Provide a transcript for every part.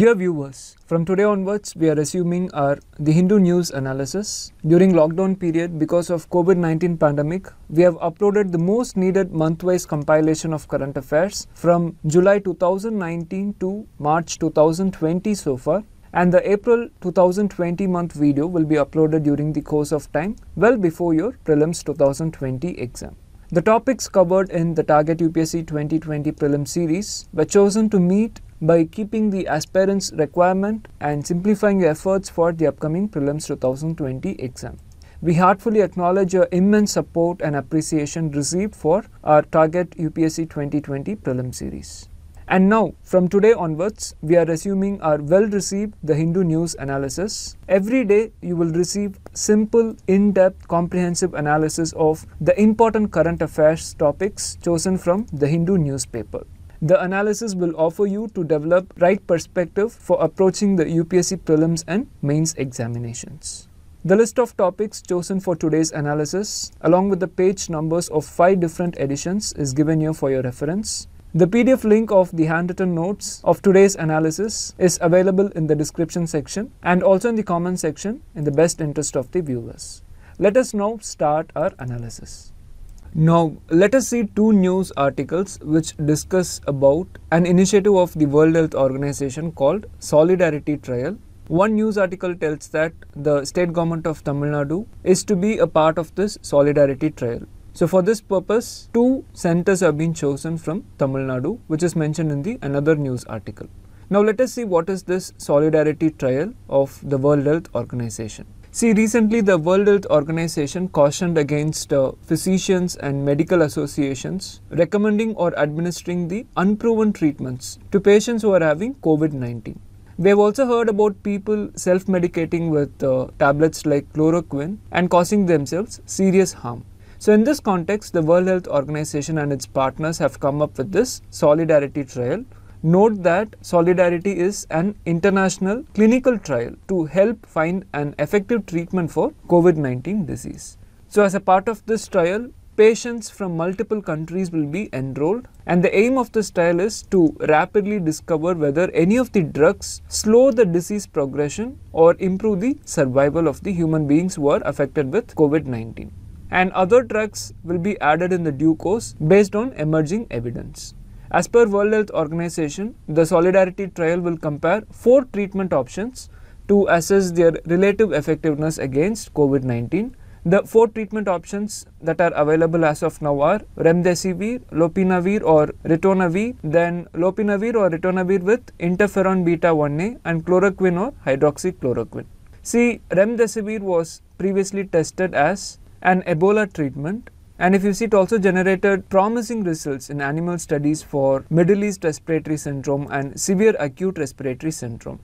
Dear viewers, from today onwards, we are resuming our The Hindu News analysis. During lockdown period, because of COVID-19 pandemic, we have uploaded the most needed month-wise compilation of current affairs from July 2019 to March 2020 so far and the April 2020 month video will be uploaded during the course of time well before your prelims 2020 exam. The topics covered in the Target UPSC 2020 prelim series were chosen to meet by keeping the aspirants requirement and simplifying your efforts for the upcoming prelims 2020 exam. We heartfully acknowledge your immense support and appreciation received for our target UPSC 2020 prelim series. And now, from today onwards, we are resuming our well received The Hindu News analysis. Every day, you will receive simple, in depth, comprehensive analysis of the important current affairs topics chosen from The Hindu newspaper. The analysis will offer you to develop right perspective for approaching the UPSC prelims and mains examinations. The list of topics chosen for today's analysis, along with the page numbers of five different editions, is given here for your reference. The PDF link of the handwritten notes of today's analysis is available in the description section and also in the comment section in the best interest of the viewers. Let us now start our analysis. Now, let us see two news articles which discuss about an initiative of the World Health Organization called Solidarity Trial. One news article tells that the state government of Tamil Nadu is to be a part of this Solidarity Trial. So for this purpose, two centers have been chosen from Tamil Nadu, which is mentioned in the another news article. Now let us see what is this Solidarity Trial of the World Health Organization. See, recently the World Health Organization cautioned against uh, physicians and medical associations recommending or administering the unproven treatments to patients who are having COVID 19. We have also heard about people self medicating with uh, tablets like chloroquine and causing themselves serious harm. So, in this context, the World Health Organization and its partners have come up with this solidarity trial Note that Solidarity is an international clinical trial to help find an effective treatment for COVID-19 disease. So as a part of this trial, patients from multiple countries will be enrolled and the aim of this trial is to rapidly discover whether any of the drugs slow the disease progression or improve the survival of the human beings who are affected with COVID-19. And other drugs will be added in the due course based on emerging evidence. As per World Health Organization, the Solidarity Trial will compare four treatment options to assess their relative effectiveness against COVID-19. The four treatment options that are available as of now are remdesivir, lopinavir or ritonavir, then lopinavir or ritonavir with interferon beta 1a and chloroquine or hydroxychloroquine. See, remdesivir was previously tested as an Ebola treatment and if you see, it also generated promising results in animal studies for Middle East respiratory syndrome and severe acute respiratory syndrome.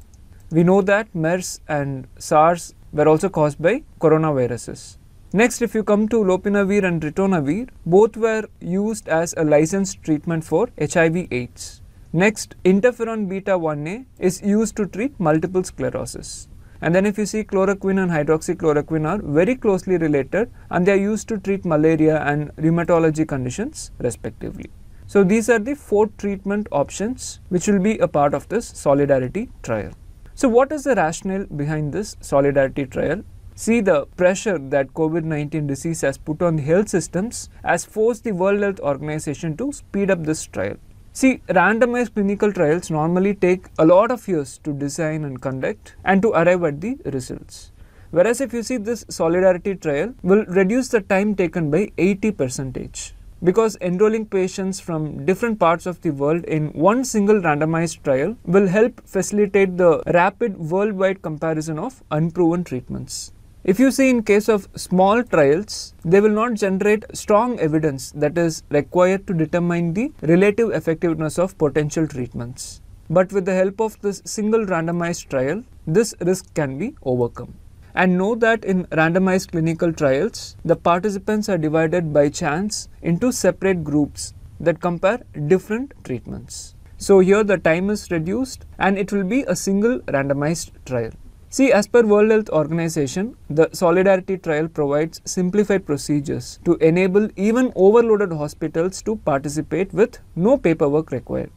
We know that MERS and SARS were also caused by coronaviruses. Next, if you come to lopinavir and ritonavir, both were used as a licensed treatment for HIV/AIDS. Next, interferon beta 1a is used to treat multiple sclerosis. And then if you see chloroquine and hydroxychloroquine are very closely related and they are used to treat malaria and rheumatology conditions respectively. So these are the four treatment options which will be a part of this solidarity trial. So what is the rationale behind this solidarity trial? See the pressure that COVID-19 disease has put on the health systems has forced the World Health Organization to speed up this trial. See, randomized clinical trials normally take a lot of years to design and conduct and to arrive at the results. Whereas if you see this solidarity trial will reduce the time taken by 80 percentage because enrolling patients from different parts of the world in one single randomized trial will help facilitate the rapid worldwide comparison of unproven treatments. If you see in case of small trials, they will not generate strong evidence that is required to determine the relative effectiveness of potential treatments. But with the help of this single randomized trial, this risk can be overcome. And know that in randomized clinical trials, the participants are divided by chance into separate groups that compare different treatments. So here the time is reduced and it will be a single randomized trial. See, as per World Health Organization, the Solidarity Trial provides simplified procedures to enable even overloaded hospitals to participate with no paperwork required.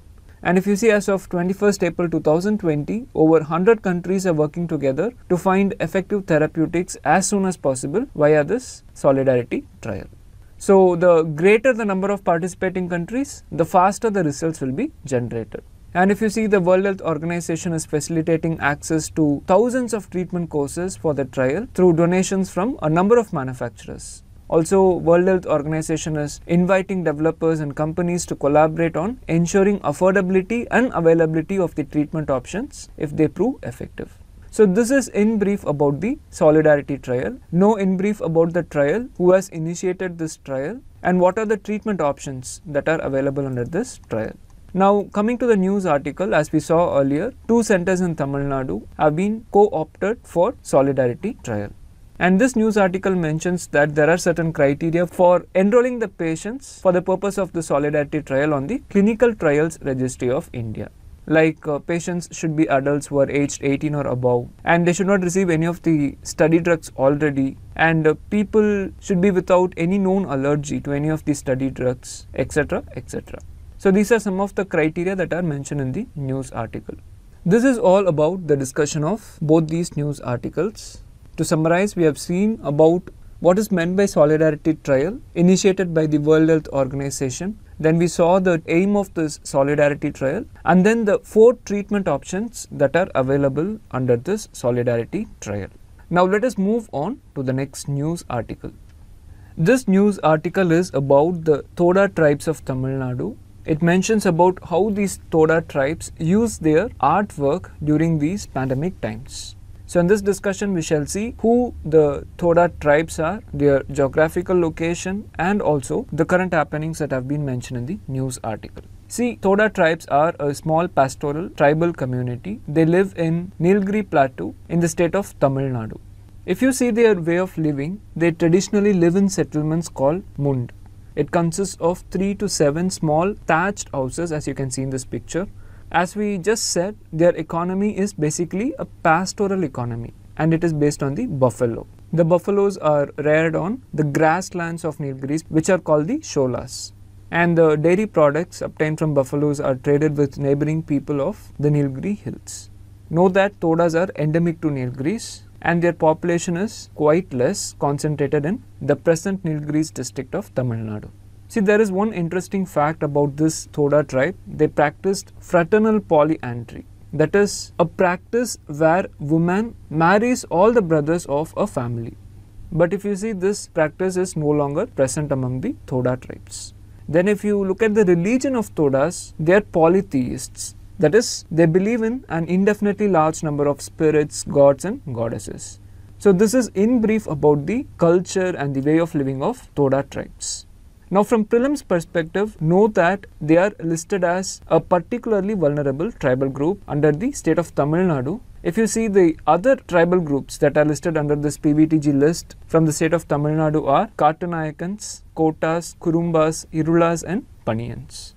And if you see, as of 21st April 2020, over 100 countries are working together to find effective therapeutics as soon as possible via this Solidarity Trial. So, the greater the number of participating countries, the faster the results will be generated. And if you see, the World Health Organization is facilitating access to thousands of treatment courses for the trial through donations from a number of manufacturers. Also, World Health Organization is inviting developers and companies to collaborate on ensuring affordability and availability of the treatment options if they prove effective. So this is in brief about the solidarity trial. No in brief about the trial, who has initiated this trial and what are the treatment options that are available under this trial. Now coming to the news article as we saw earlier, two centres in Tamil Nadu have been co-opted for solidarity trial. And this news article mentions that there are certain criteria for enrolling the patients for the purpose of the solidarity trial on the Clinical Trials Registry of India. Like uh, patients should be adults who are aged 18 or above, and they should not receive any of the study drugs already, and uh, people should be without any known allergy to any of the study drugs, etc. etc. So these are some of the criteria that are mentioned in the news article. This is all about the discussion of both these news articles. To summarize, we have seen about what is meant by solidarity trial initiated by the World Health Organization. Then we saw the aim of this solidarity trial and then the four treatment options that are available under this solidarity trial. Now let us move on to the next news article. This news article is about the Thoda tribes of Tamil Nadu it mentions about how these Toda tribes use their artwork during these pandemic times. So in this discussion, we shall see who the Thoda tribes are, their geographical location, and also the current happenings that have been mentioned in the news article. See, Thoda tribes are a small pastoral tribal community. They live in Nilgiri Plateau in the state of Tamil Nadu. If you see their way of living, they traditionally live in settlements called Mund. It consists of 3 to 7 small thatched houses as you can see in this picture. As we just said, their economy is basically a pastoral economy and it is based on the buffalo. The buffaloes are reared on the grasslands of Nilgiris which are called the sholas. And the dairy products obtained from buffaloes are traded with neighboring people of the Nilgiri hills. Know that todas are endemic to Nilgiris and their population is quite less concentrated in the present Nilgiris district of Tamil Nadu. See, there is one interesting fact about this Thoda tribe. They practiced fraternal polyandry. That is a practice where woman marries all the brothers of a family. But if you see this practice is no longer present among the Thoda tribes. Then if you look at the religion of Thodas, they are polytheists. That is, they believe in an indefinitely large number of spirits, gods, and goddesses. So, this is in brief about the culture and the way of living of Toda tribes. Now, from Prelim's perspective, know that they are listed as a particularly vulnerable tribal group under the state of Tamil Nadu. If you see the other tribal groups that are listed under this PBTG list from the state of Tamil Nadu are Katanayakans, Kotas, Kurumbas, Irulas, and Paniyans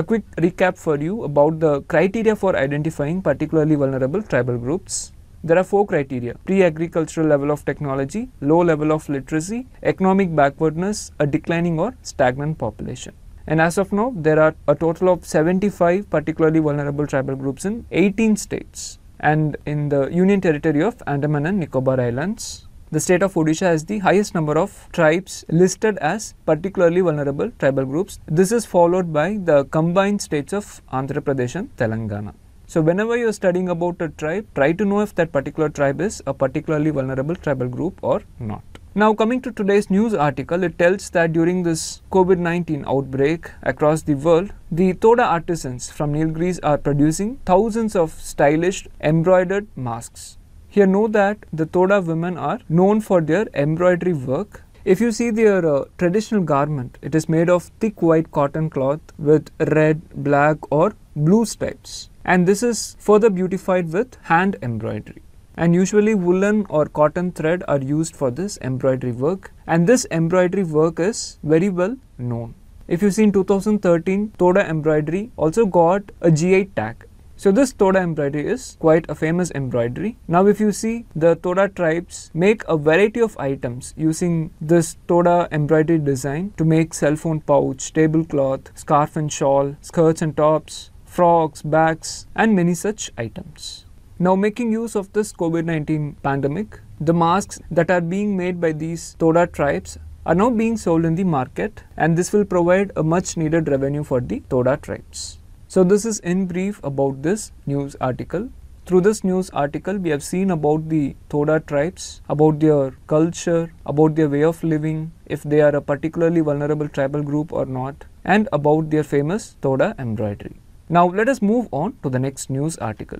a quick recap for you about the criteria for identifying particularly vulnerable tribal groups. There are four criteria pre-agricultural level of technology, low level of literacy, economic backwardness, a declining or stagnant population. And as of now, there are a total of 75 particularly vulnerable tribal groups in 18 states and in the Union Territory of Andaman and Nicobar Islands the state of Odisha has the highest number of tribes listed as particularly vulnerable tribal groups. This is followed by the combined states of Andhra Pradesh and Telangana. So, whenever you are studying about a tribe, try to know if that particular tribe is a particularly vulnerable tribal group or not. Now, coming to today's news article, it tells that during this COVID 19 outbreak across the world, the Toda artisans from Nilgiris are producing thousands of stylish embroidered masks. Here know that the Toda women are known for their embroidery work. If you see their uh, traditional garment, it is made of thick white cotton cloth with red, black or blue stripes. And this is further beautified with hand embroidery and usually woolen or cotton thread are used for this embroidery work and this embroidery work is very well known. If you see in 2013, Toda embroidery also got a G8 tag so this Toda embroidery is quite a famous embroidery. Now if you see the Toda tribes make a variety of items using this Toda embroidery design to make cell phone pouch, tablecloth, scarf and shawl, skirts and tops, frogs, bags and many such items. Now making use of this COVID-19 pandemic, the masks that are being made by these Toda tribes are now being sold in the market and this will provide a much needed revenue for the Toda tribes. So this is in brief about this news article. Through this news article, we have seen about the Thoda tribes, about their culture, about their way of living, if they are a particularly vulnerable tribal group or not, and about their famous Thoda embroidery. Now let us move on to the next news article.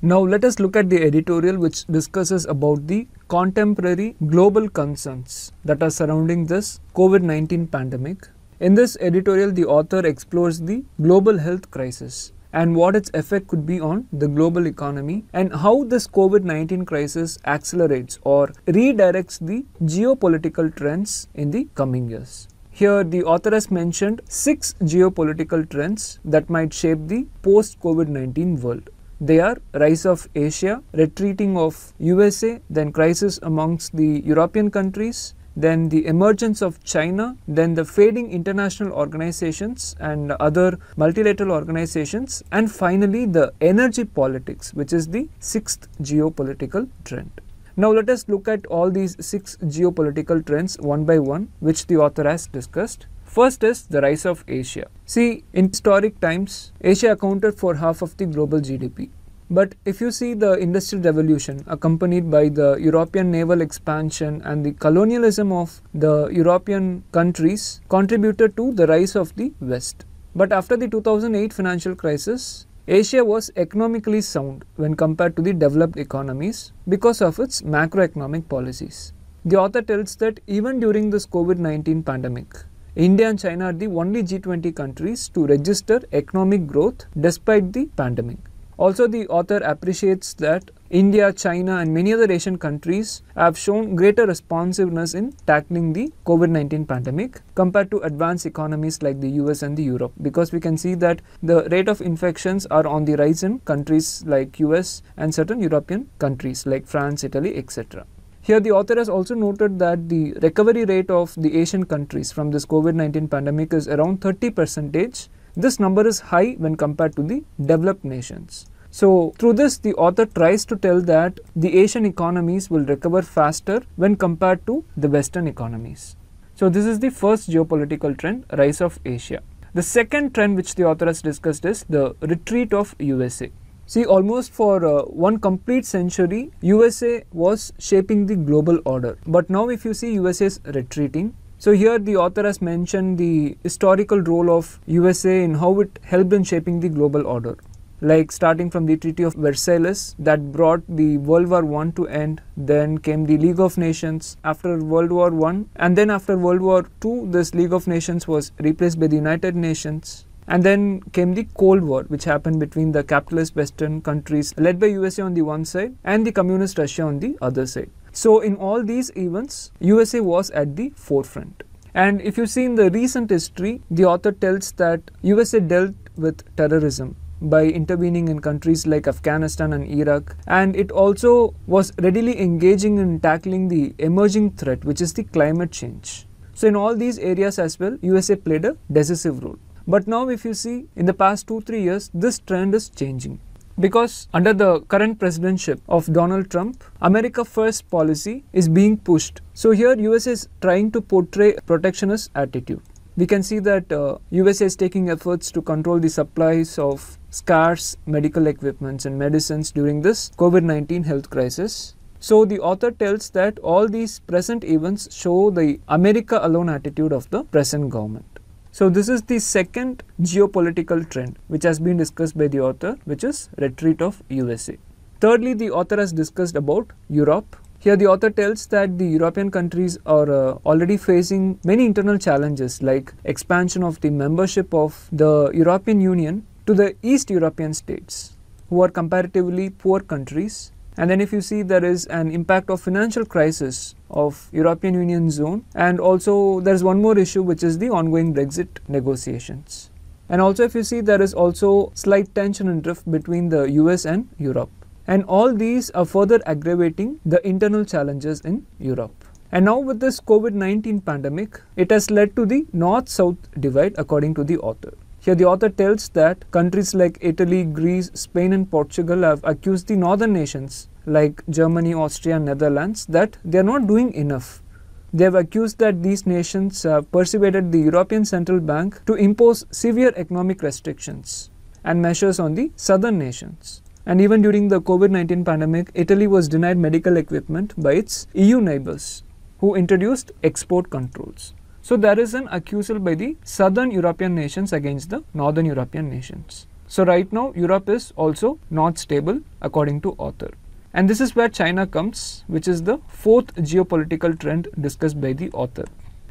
Now let us look at the editorial which discusses about the contemporary global concerns that are surrounding this COVID-19 pandemic in this editorial, the author explores the global health crisis and what its effect could be on the global economy and how this COVID-19 crisis accelerates or redirects the geopolitical trends in the coming years. Here, the author has mentioned six geopolitical trends that might shape the post-COVID-19 world. They are rise of Asia, retreating of USA, then crisis amongst the European countries, then the emergence of China, then the fading international organizations and other multilateral organizations, and finally the energy politics, which is the sixth geopolitical trend. Now, let us look at all these six geopolitical trends one by one, which the author has discussed. First is the rise of Asia. See, in historic times, Asia accounted for half of the global GDP. But if you see the Industrial Revolution accompanied by the European naval expansion and the colonialism of the European countries contributed to the rise of the West. But after the 2008 financial crisis, Asia was economically sound when compared to the developed economies because of its macroeconomic policies. The author tells that even during this COVID 19 pandemic, India and China are the only G20 countries to register economic growth despite the pandemic. Also, the author appreciates that India, China, and many other Asian countries have shown greater responsiveness in tackling the COVID 19 pandemic compared to advanced economies like the US and the Europe because we can see that the rate of infections are on the rise in countries like US and certain European countries like France, Italy, etc. Here, the author has also noted that the recovery rate of the Asian countries from this COVID 19 pandemic is around 30 percentage. This number is high when compared to the developed nations. So through this, the author tries to tell that the Asian economies will recover faster when compared to the Western economies. So this is the first geopolitical trend, rise of Asia. The second trend which the author has discussed is the retreat of USA. See, almost for uh, one complete century, USA was shaping the global order. But now if you see USA is retreating, so here the author has mentioned the historical role of USA in how it helped in shaping the global order like starting from the Treaty of Versailles that brought the World War I to end. Then came the League of Nations after World War I, and then after World War II, this League of Nations was replaced by the United Nations. And then came the Cold War, which happened between the capitalist Western countries led by USA on the one side and the communist Russia on the other side. So in all these events, USA was at the forefront. And if you see in the recent history, the author tells that USA dealt with terrorism by intervening in countries like Afghanistan and Iraq, and it also was readily engaging in tackling the emerging threat, which is the climate change. So, in all these areas as well, USA played a decisive role. But now, if you see, in the past two, three years, this trend is changing. Because under the current presidency of Donald Trump, America First policy is being pushed. So here US is trying to portray protectionist attitude. We can see that uh, USA is taking efforts to control the supplies of scarce medical equipments and medicines during this COVID 19 health crisis. So the author tells that all these present events show the America alone attitude of the present government. So this is the second geopolitical trend which has been discussed by the author which is retreat of USA. Thirdly the author has discussed about Europe. Here the author tells that the European countries are uh, already facing many internal challenges like expansion of the membership of the European Union to the East European states, who are comparatively poor countries. And then if you see there is an impact of financial crisis of European Union zone and also there's one more issue which is the ongoing Brexit negotiations. And also if you see there is also slight tension and drift between the US and Europe. And all these are further aggravating the internal challenges in Europe. And now with this COVID-19 pandemic, it has led to the north-south divide according to the author. Here the author tells that countries like Italy, Greece, Spain and Portugal have accused the northern nations like Germany, Austria and Netherlands that they are not doing enough. They have accused that these nations have persuaded the European Central Bank to impose severe economic restrictions and measures on the southern nations. And even during the COVID 19 pandemic, Italy was denied medical equipment by its EU neighbors, who introduced export controls. So there is an accusal by the southern European nations against the northern European nations. So right now Europe is also not stable according to author. And this is where China comes, which is the fourth geopolitical trend discussed by the author.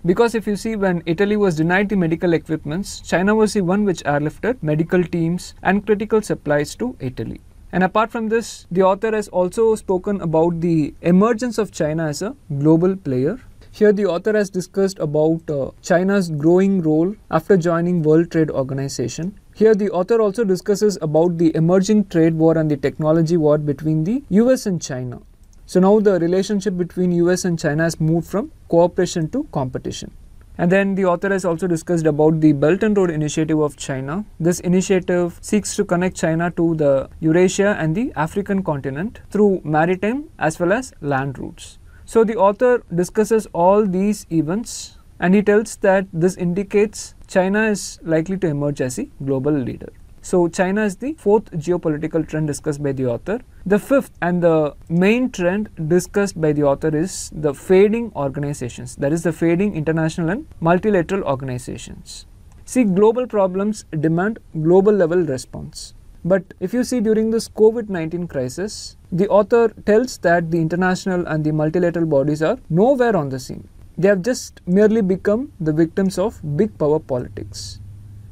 Because if you see when Italy was denied the medical equipments, China was the one which airlifted medical teams and critical supplies to Italy. And apart from this, the author has also spoken about the emergence of China as a global player here, the author has discussed about uh, China's growing role after joining World Trade Organization. Here, the author also discusses about the emerging trade war and the technology war between the US and China. So now the relationship between US and China has moved from cooperation to competition. And then the author has also discussed about the Belt and Road Initiative of China. This initiative seeks to connect China to the Eurasia and the African continent through maritime as well as land routes. So, the author discusses all these events and he tells that this indicates China is likely to emerge as a global leader. So, China is the fourth geopolitical trend discussed by the author. The fifth and the main trend discussed by the author is the fading organizations, that is, the fading international and multilateral organizations. See, global problems demand global level response. But if you see during this COVID 19 crisis, the author tells that the international and the multilateral bodies are nowhere on the scene. They have just merely become the victims of big power politics.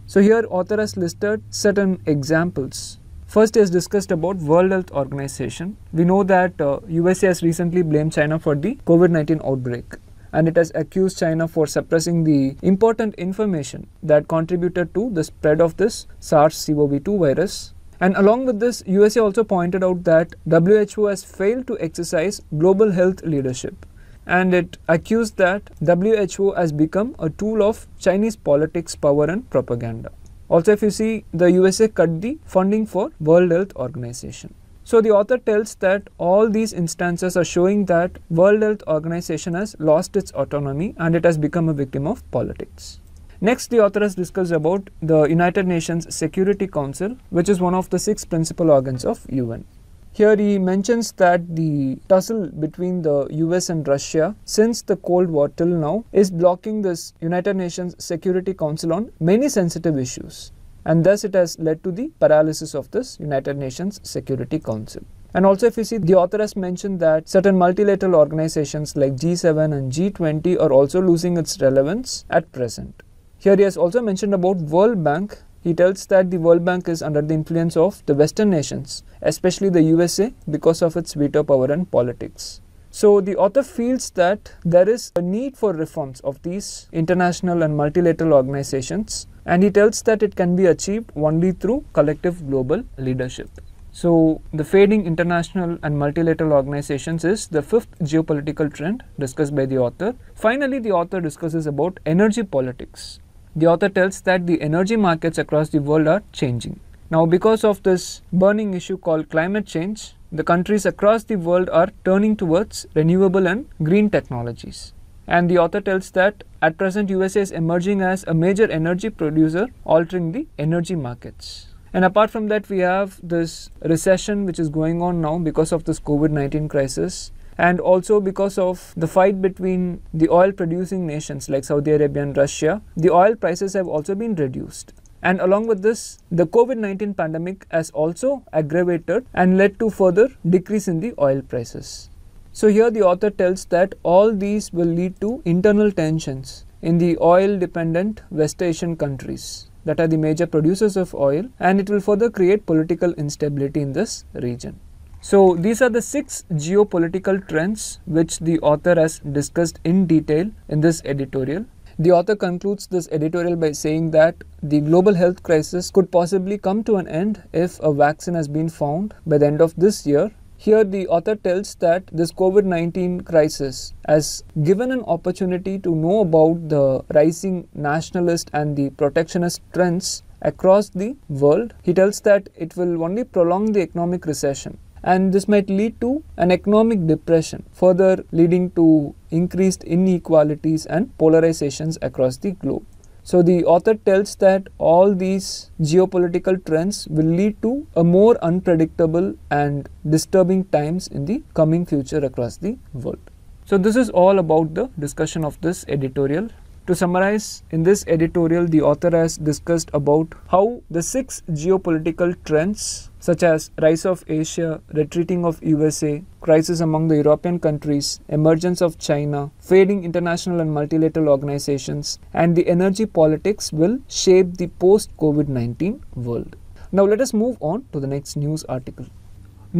So here author has listed certain examples. First he has discussed about World Health Organization. We know that uh, USA has recently blamed China for the COVID-19 outbreak and it has accused China for suppressing the important information that contributed to the spread of this SARS-CoV-2 virus and along with this, USA also pointed out that WHO has failed to exercise global health leadership. And it accused that WHO has become a tool of Chinese politics, power, and propaganda. Also, if you see, the USA cut the funding for World Health Organization. So the author tells that all these instances are showing that World Health Organization has lost its autonomy and it has become a victim of politics. Next, the author has discussed about the United Nations Security Council, which is one of the six principal organs of UN. Here he mentions that the tussle between the US and Russia since the Cold War till now is blocking this United Nations Security Council on many sensitive issues and thus it has led to the paralysis of this United Nations Security Council. And also, if you see, the author has mentioned that certain multilateral organizations like G7 and G20 are also losing its relevance at present. Here he has also mentioned about World Bank. He tells that the World Bank is under the influence of the Western nations, especially the USA, because of its veto power and politics. So the author feels that there is a need for reforms of these international and multilateral organizations, and he tells that it can be achieved only through collective global leadership. So, the fading international and multilateral organizations is the fifth geopolitical trend discussed by the author. Finally, the author discusses about energy politics the author tells that the energy markets across the world are changing. Now, because of this burning issue called climate change, the countries across the world are turning towards renewable and green technologies. And the author tells that at present USA is emerging as a major energy producer, altering the energy markets. And apart from that, we have this recession which is going on now because of this COVID 19 crisis and also because of the fight between the oil producing nations like Saudi Arabia and Russia, the oil prices have also been reduced. And along with this, the COVID 19 pandemic has also aggravated and led to further decrease in the oil prices. So, here the author tells that all these will lead to internal tensions in the oil dependent West Asian countries that are the major producers of oil, and it will further create political instability in this region. So these are the six geopolitical trends which the author has discussed in detail in this editorial. The author concludes this editorial by saying that the global health crisis could possibly come to an end if a vaccine has been found by the end of this year. Here, the author tells that this COVID 19 crisis has given an opportunity to know about the rising nationalist and the protectionist trends across the world. He tells that it will only prolong the economic recession and this might lead to an economic depression, further leading to increased inequalities and polarizations across the globe. So, the author tells that all these geopolitical trends will lead to a more unpredictable and disturbing times in the coming future across the world. So, this is all about the discussion of this editorial. To summarize, in this editorial, the author has discussed about how the six geopolitical trends such as rise of Asia, retreating of USA, crisis among the European countries, emergence of China, fading international and multilateral organizations, and the energy politics will shape the post-COVID-19 world. Now let us move on to the next news article.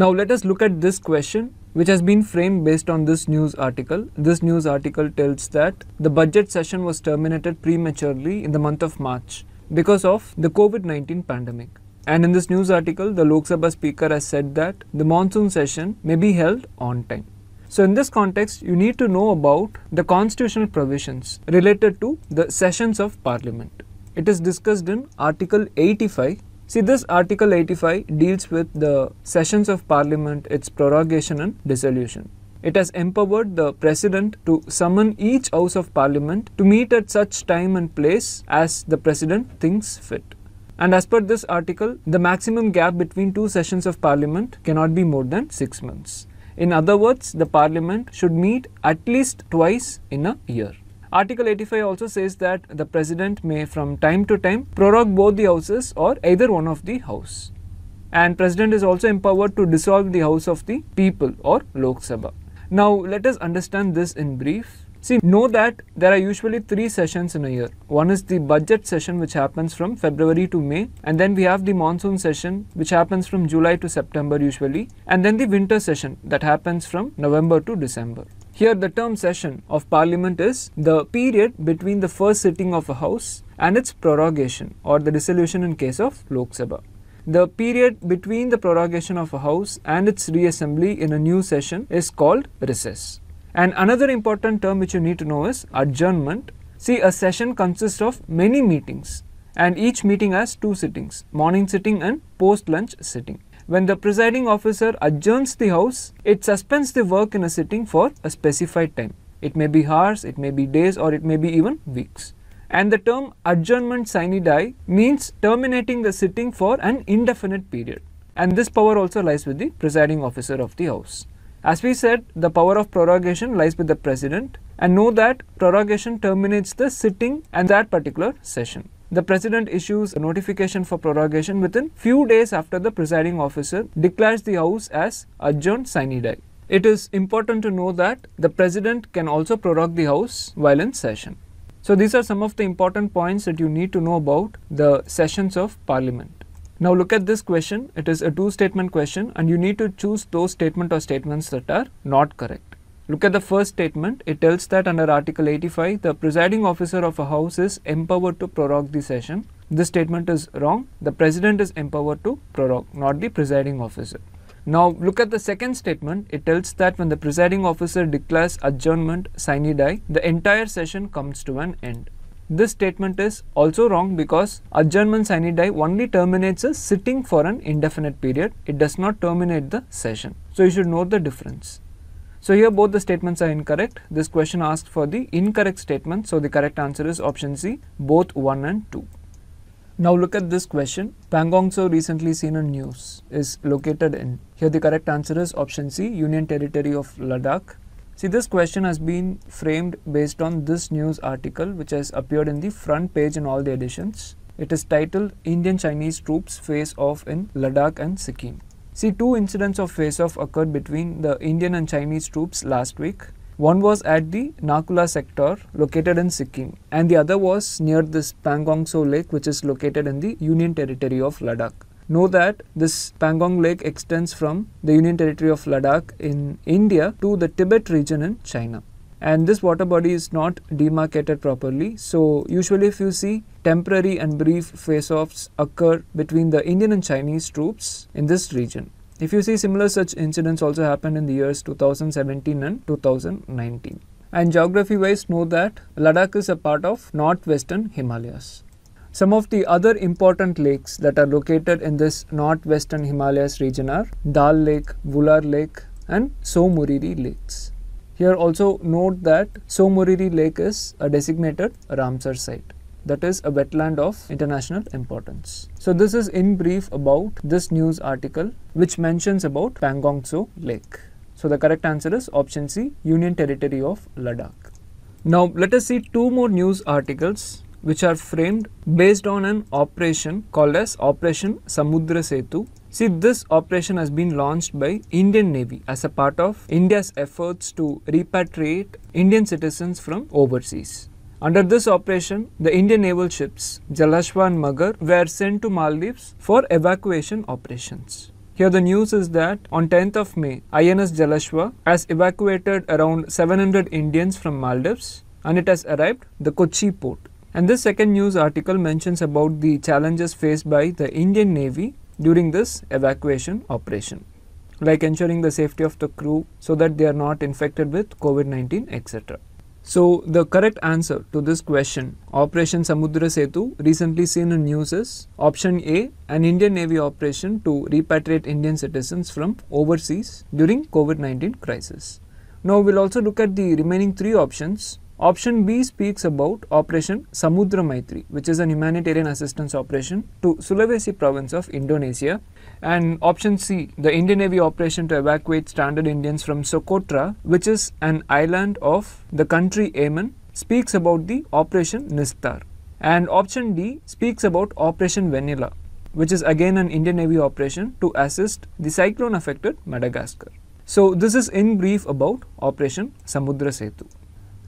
Now let us look at this question which has been framed based on this news article. This news article tells that the budget session was terminated prematurely in the month of March because of the COVID-19 pandemic. And in this news article, the Lok Sabha Speaker has said that the monsoon session may be held on time. So, in this context, you need to know about the constitutional provisions related to the sessions of parliament. It is discussed in Article 85. See, this Article 85 deals with the sessions of parliament, its prorogation and dissolution. It has empowered the president to summon each house of parliament to meet at such time and place as the president thinks fit. And as per this article, the maximum gap between two sessions of parliament cannot be more than six months. In other words, the parliament should meet at least twice in a year. Article 85 also says that the president may from time to time prorogue both the houses or either one of the house. And president is also empowered to dissolve the house of the people or Lok Sabha. Now let us understand this in brief. See, know that there are usually three sessions in a year. One is the budget session, which happens from February to May, and then we have the monsoon session, which happens from July to September usually, and then the winter session, that happens from November to December. Here, the term session of parliament is the period between the first sitting of a house and its prorogation or the dissolution in case of Lok Sabha. The period between the prorogation of a house and its reassembly in a new session is called recess. And another important term which you need to know is adjournment. See, a session consists of many meetings and each meeting has two sittings, morning sitting and post-lunch sitting. When the presiding officer adjourns the house, it suspends the work in a sitting for a specified time. It may be hours, it may be days or it may be even weeks. And the term adjournment sine die means terminating the sitting for an indefinite period. And this power also lies with the presiding officer of the house. As we said, the power of prorogation lies with the president and know that prorogation terminates the sitting and that particular session. The president issues a notification for prorogation within few days after the presiding officer declares the house as adjourned sine die. It is important to know that the president can also prorogue the house while in session. So these are some of the important points that you need to know about the sessions of parliament. Now look at this question. It is a two statement question and you need to choose those statement or statements that are not correct. Look at the first statement. It tells that under Article 85, the presiding officer of a house is empowered to prorogue the session. This statement is wrong. The president is empowered to prorogue, not the presiding officer. Now look at the second statement. It tells that when the presiding officer declares adjournment sine die, the entire session comes to an end. This statement is also wrong because adjournment sine die only terminates a sitting for an indefinite period. It does not terminate the session. So you should know the difference. So here both the statements are incorrect. This question asks for the incorrect statement. So the correct answer is option C, both 1 and 2. Now look at this question. Pangong So recently seen on news is located in. Here the correct answer is option C, Union Territory of Ladakh. See this question has been framed based on this news article which has appeared in the front page in all the editions. It is titled Indian Chinese troops face off in Ladakh and Sikkim. See two incidents of face off occurred between the Indian and Chinese troops last week. One was at the Nakula sector located in Sikkim and the other was near this Pangongso lake which is located in the Union territory of Ladakh. Know that this Pangong Lake extends from the Union Territory of Ladakh in India to the Tibet region in China. And this water body is not demarcated properly. So, usually, if you see temporary and brief face offs occur between the Indian and Chinese troops in this region. If you see similar such incidents also happened in the years 2017 and 2019. And geography wise know that Ladakh is a part of northwestern Himalayas. Some of the other important lakes that are located in this northwestern Himalayas region are Dal Lake, Vular Lake, and Somuriri lakes. Here also note that Somuriri Lake is a designated Ramsar site that is a wetland of international importance. So this is in brief about this news article which mentions about So Lake. So the correct answer is option C, Union Territory of Ladakh. Now let us see two more news articles which are framed based on an operation called as Operation Samudra Setu. See, this operation has been launched by Indian Navy as a part of India's efforts to repatriate Indian citizens from overseas. Under this operation, the Indian naval ships Jalashwa and Magar were sent to Maldives for evacuation operations. Here the news is that on 10th of May, INS Jalashwa has evacuated around 700 Indians from Maldives and it has arrived the Kochi port. And this second news article mentions about the challenges faced by the Indian Navy during this evacuation operation, like ensuring the safety of the crew so that they are not infected with COVID 19, etc. So, the correct answer to this question, Operation Samudra Setu, recently seen in news, is option A an Indian Navy operation to repatriate Indian citizens from overseas during COVID 19 crisis. Now, we'll also look at the remaining three options Option B speaks about Operation Samudra Maitri, which is an humanitarian assistance operation to Sulawesi province of Indonesia. And option C, the Indian Navy operation to evacuate stranded Indians from Socotra, which is an island of the country Yemen, speaks about the Operation Nistar. And option D speaks about Operation Vanilla, which is again an Indian Navy operation to assist the cyclone affected Madagascar. So, this is in brief about Operation Samudra Setu.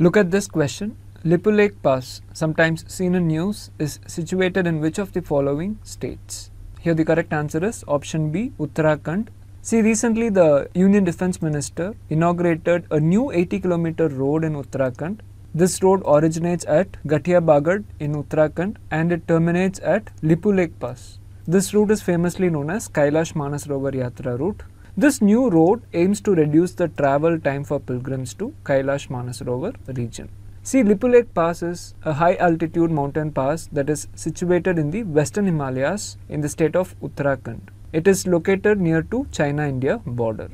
Look at this question. Lipu Lake Pass, sometimes seen in news, is situated in which of the following states? Here the correct answer is option B, Uttarakhand. See, recently the Union Defense Minister inaugurated a new 80 kilometer road in Uttarakhand. This road originates at Gatia Bagad in Uttarakhand and it terminates at Lipu Lake Pass. This route is famously known as Kailash Manasarovar Yatra route. This new road aims to reduce the travel time for pilgrims to Kailash Manasarovar region. See, Lipulek Pass is a high altitude mountain pass that is situated in the western Himalayas in the state of Uttarakhand. It is located near to China-India border.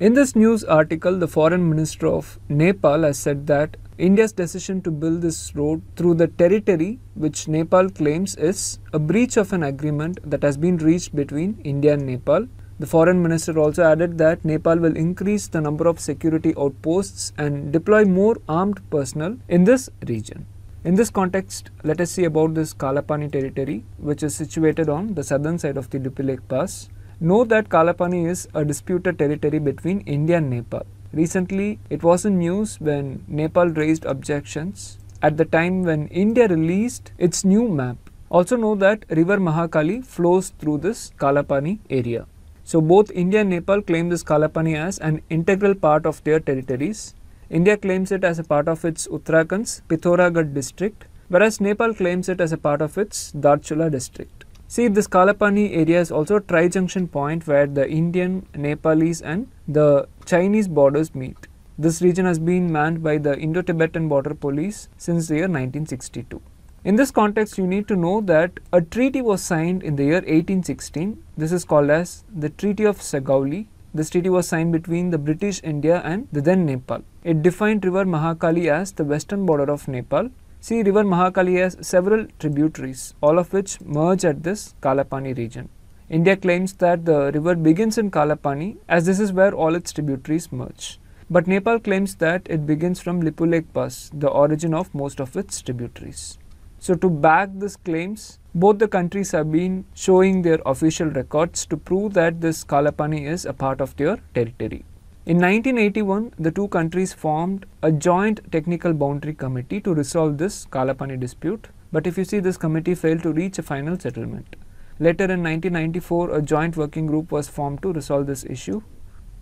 In this news article, the foreign minister of Nepal has said that India's decision to build this road through the territory which Nepal claims is a breach of an agreement that has been reached between India and Nepal the foreign minister also added that Nepal will increase the number of security outposts and deploy more armed personnel in this region. In this context, let us see about this Kalapani territory, which is situated on the southern side of the Dupi Lake Pass. Know that Kalapani is a disputed territory between India and Nepal. Recently, it was in news when Nepal raised objections at the time when India released its new map. Also know that river Mahakali flows through this Kalapani area. So both India and Nepal claim this Kalapani as an integral part of their territories. India claims it as a part of its Uttarakhand's Pithoragarh district, whereas Nepal claims it as a part of its Darchula district. See, this Kalapani area is also a tri-junction point where the Indian, Nepalese and the Chinese borders meet. This region has been manned by the Indo-Tibetan Border Police since the year 1962. In this context, you need to know that a treaty was signed in the year 1816. This is called as the Treaty of Sagauli. This treaty was signed between the British India and the then Nepal. It defined river Mahakali as the western border of Nepal. See, river Mahakali has several tributaries, all of which merge at this Kalapani region. India claims that the river begins in Kalapani as this is where all its tributaries merge. But Nepal claims that it begins from Lipulek Pass, the origin of most of its tributaries. So to back these claims, both the countries have been showing their official records to prove that this Kalapani is a part of their territory. In 1981, the two countries formed a joint technical boundary committee to resolve this Kalapani dispute. But if you see, this committee failed to reach a final settlement. Later in 1994, a joint working group was formed to resolve this issue,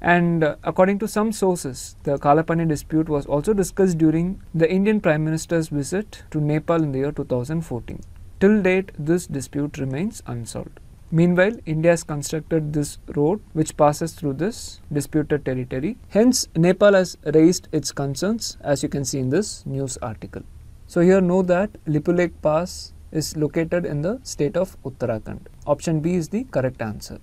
and uh, according to some sources, the Kalapani dispute was also discussed during the Indian Prime Minister's visit to Nepal in the year 2014. Till date, this dispute remains unsolved. Meanwhile, India has constructed this road which passes through this disputed territory. Hence, Nepal has raised its concerns as you can see in this news article. So, here know that Lipulek Pass is located in the state of Uttarakhand. Option B is the correct answer.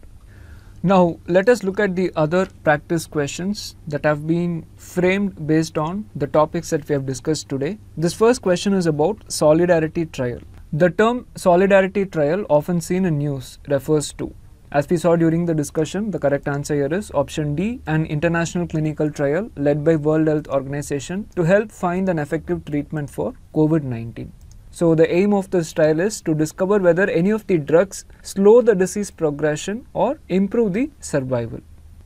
Now let us look at the other practice questions that have been framed based on the topics that we have discussed today. This first question is about solidarity trial. The term solidarity trial often seen in news refers to as we saw during the discussion, the correct answer here is option D, an international clinical trial led by World Health Organization to help find an effective treatment for COVID-19. So the aim of this trial is to discover whether any of the drugs slow the disease progression or improve the survival.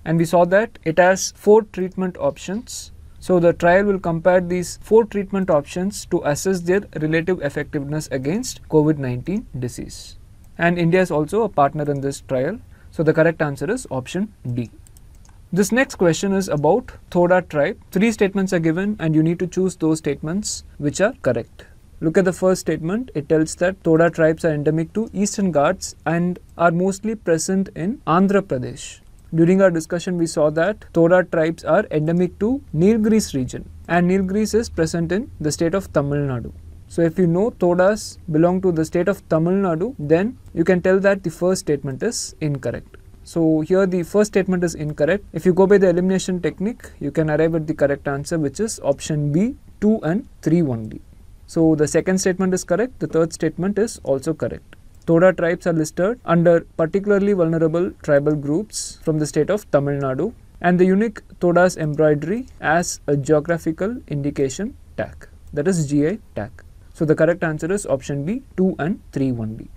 And we saw that it has four treatment options. So the trial will compare these four treatment options to assess their relative effectiveness against COVID-19 disease. And India is also a partner in this trial. So the correct answer is option D. This next question is about Thoda tribe. Three statements are given and you need to choose those statements which are correct. Look at the first statement. It tells that Toda tribes are endemic to Eastern Ghats and are mostly present in Andhra Pradesh. During our discussion, we saw that Toda tribes are endemic to Nilgiris region and Nilgiris is present in the state of Tamil Nadu. So if you know Todas belong to the state of Tamil Nadu, then you can tell that the first statement is incorrect. So here the first statement is incorrect. If you go by the elimination technique, you can arrive at the correct answer which is option B, 2 and 3 only. So the second statement is correct, the third statement is also correct. Toda tribes are listed under particularly vulnerable tribal groups from the state of Tamil Nadu and the unique Toda's embroidery as a geographical indication tag that is GI tag. So the correct answer is option B 2 and 3 1B.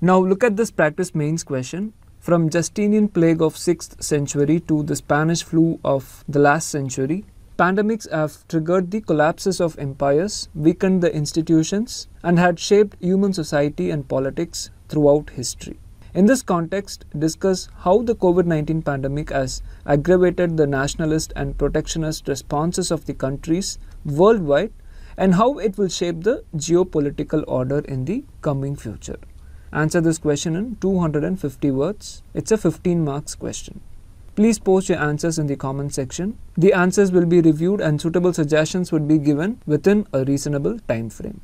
Now look at this practice mains question from Justinian plague of 6th century to the Spanish flu of the last century pandemics have triggered the collapses of empires, weakened the institutions, and had shaped human society and politics throughout history. In this context, discuss how the COVID 19 pandemic has aggravated the nationalist and protectionist responses of the countries worldwide and how it will shape the geopolitical order in the coming future. Answer this question in 250 words. It's a 15 marks question. Please post your answers in the comment section. The answers will be reviewed and suitable suggestions would be given within a reasonable time frame.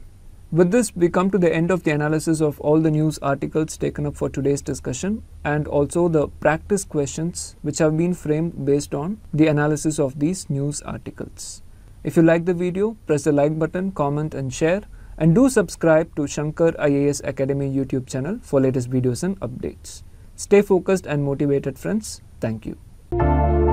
With this, we come to the end of the analysis of all the news articles taken up for today's discussion and also the practice questions which have been framed based on the analysis of these news articles. If you like the video, press the like button, comment and share and do subscribe to Shankar IAS Academy YouTube channel for latest videos and updates. Stay focused and motivated friends. Thank you.